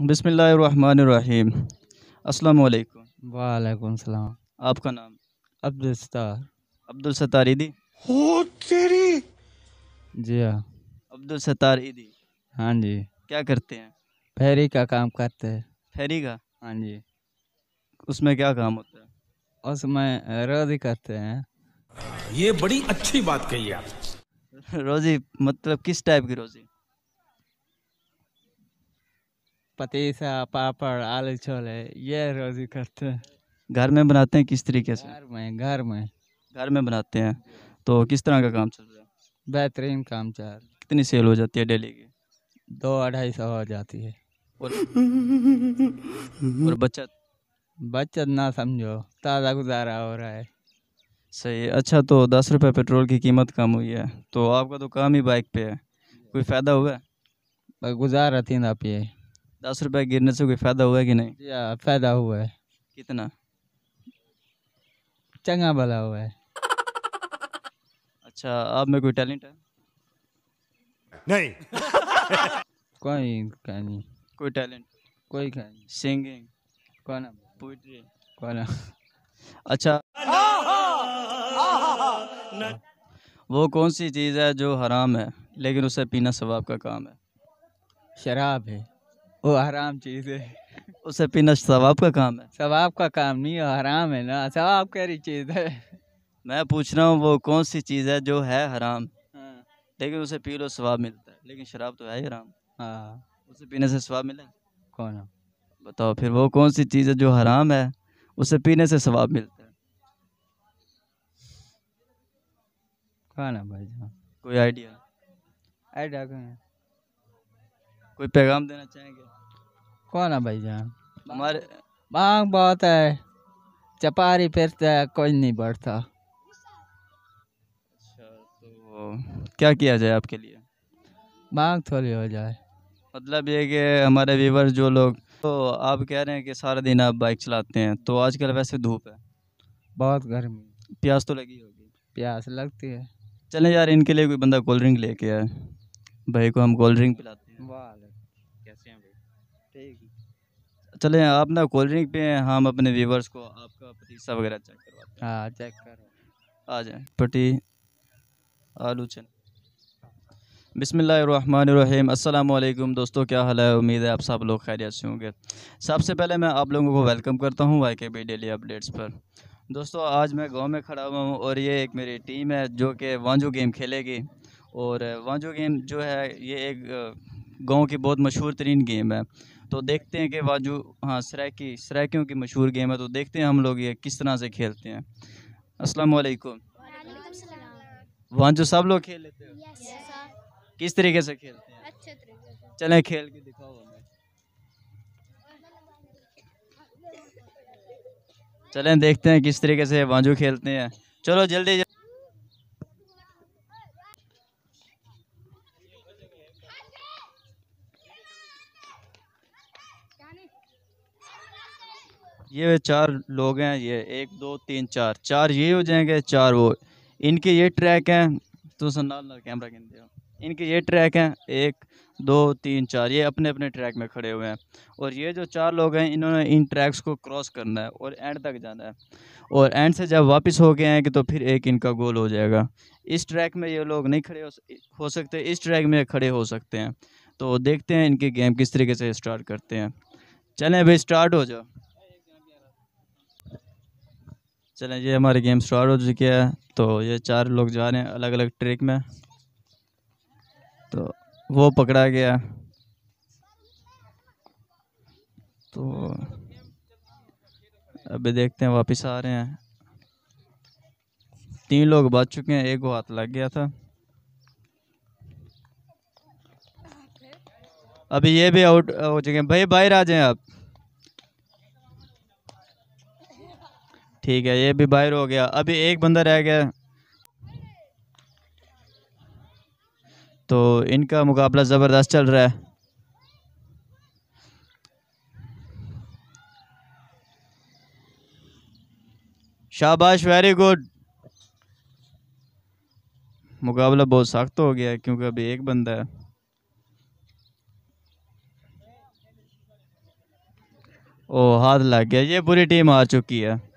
बिसमीम अस्सलाम वालेकुम वालेकुम सलाम आपका नाम अब्दुल सत्तार अब्दुल सत्तार ईदी हो तेरी जी हाँ अब्दुल सत्तार ईदी हाँ जी क्या करते हैं फेरी का काम करते हैं फेरी का हाँ जी उसमें क्या काम होता है उसमें रोज़ी करते हैं ये बड़ी अच्छी बात कही आप रोज़ी मतलब किस टाइप की रोज़ी पतीसा पापड़ आलू छोले ये रोजी करते हैं घर में बनाते हैं किस तरीके से घर में घर में घर में बनाते हैं तो किस तरह का काम चल रहा है बेहतरीन काम चल रहा है कितनी सेल हो जाती है डेली की दो अढ़ाई सौ हो जाती है और, और बचत बचत ना समझो ताज़ा गुजारा हो रहा है सही अच्छा तो दस रुपये पेट्रोल की कीमत कम हुई है तो आपका तो काम ही बाइक पे है कोई फ़ायदा हुआ है गुजारा थी ना पिए दस रुपये गिरने से कोई फ़ायदा हुआ है कि नहीं हाँ, फ़ायदा हुआ है कितना चंगा भला हुआ है अच्छा आप में कोई टैलेंट है नहीं कोई कहानी कोई टैलेंट कोई कहानी सिंगिंग कौन पोइट्री कौन अच्छा वो कौन सी चीज़ है जो हराम है लेकिन उसे पीना सवाब का काम है शराब है वो हराम चीज़ है उसे पीना सवाब का काम है सवाब का काम नहीं है हराम है ना सवाब रही चीज़ है मैं पूछ रहा हूँ वो कौन सी चीज़ है जो है हराम हाँ। लेकिन उसे पी लो स्वाब मिलता है लेकिन शराब तो है ही हराम हाँ उसे पीने से स्वाब मिले कौन है बताओ फिर वो कौन सी चीज़ है जो हराम है उसे पीने से स्वाब मिलता है कौन है भाई जान कोई आइडिया आइडिया कौन है कोई पैगाम देना चाहेंगे कौन है भाई जान हमारे मांग बहुत है चपारी फिरता है कोई नहीं बढ़ता अच्छा, तो क्या किया जाए आपके लिए मांग थोड़ी हो जाए मतलब ये कि हमारे व्यूवर जो लोग तो आप कह रहे हैं कि सारा दिन आप बाइक चलाते हैं तो आजकल वैसे धूप है बहुत गर्मी प्यास तो लगी होगी प्यास लगती है चलें यार इनके लिए कोई बंदा कोल्ड ड्रिंक लेके आए भाई को हम कोल्ड ड्रिंक पिलाते हैं वाह कैसे हैं भाई ठीक चले आप ना कोल्ड ड्रिंक पे हम अपने व्यूवर्स को आपका पतीसा वगैरह चेक करवाते हैं हाँ चेक कर आ जाए पटी आलू चन बिसमीम अल्लाम दोस्तों क्या हाल है उम्मीद है आप सब लोग खैरियत से होंगे सबसे पहले मैं आप लोगों को वेलकम करता हूँ वाई के बी डेली अपडेट्स पर दोस्तों आज मैं गांव में खड़ा हुआ हूँ और ये एक मेरी टीम है जो कि वांजो गेम खेलेगी और वांजो गेम जो है ये एक गांव की बहुत मशहूर तरीन गेम है तो देखते हैं कि वाजू हाँ सराकी सराकियों की मशहूर गेम है तो देखते हैं हम लोग ये किस तरह से खेलते हैं अस्सलाम वालेकुम वाजू सब लोग खेल लेते हो किस तरीके से खेलते हैं अच्छे चलें खेल के दिखाओ हमें चलें देखते हैं किस तरीके से वाजू खेलते हैं चलो जल्दी ये चार लोग हैं ये एक दो तीन चार चार ये हो जाएंगे चार वो इनके ये ट्रैक हैं तो नाल नाल कैमरा गिन हो इनके ये ट्रैक हैं एक दो तीन चार ये अपने अपने ट्रैक में खड़े हुए हैं और ये जो चार लोग हैं इन्होंने इन ट्रैक्स को क्रॉस करना है और एंड तक जाना है और एंड से जब वापस हो गए हैं कि तो फिर एक इनका गोल हो जाएगा इस ट्रैक में ये लोग नहीं खड़े हो सकते इस ट्रैक में खड़े हो सकते हैं तो देखते हैं इनके गेम किस तरीके से स्टार्ट करते हैं चलें भाई स्टार्ट हो जाओ चलें ये हमारी गेम स्टार्ट हो चुकी है तो ये चार लोग जा रहे हैं अलग अलग ट्रिक में तो वो पकड़ा गया तो अभी देखते हैं वापस आ रहे हैं तीन लोग बच चुके हैं एक को हाथ लग गया था अभी ये भी आउट हो चुके हैं भाई बाहर आ जाएं आप ठीक है ये भी बाहर हो गया अभी एक बंदा रह गया तो इनका मुकाबला ज़बरदस्त चल रहा है शाबाश वेरी गुड मुकाबला बहुत सख्त हो गया है क्योंकि अभी एक बंदा है ओ हाथ लग गया ये पूरी टीम आ चुकी है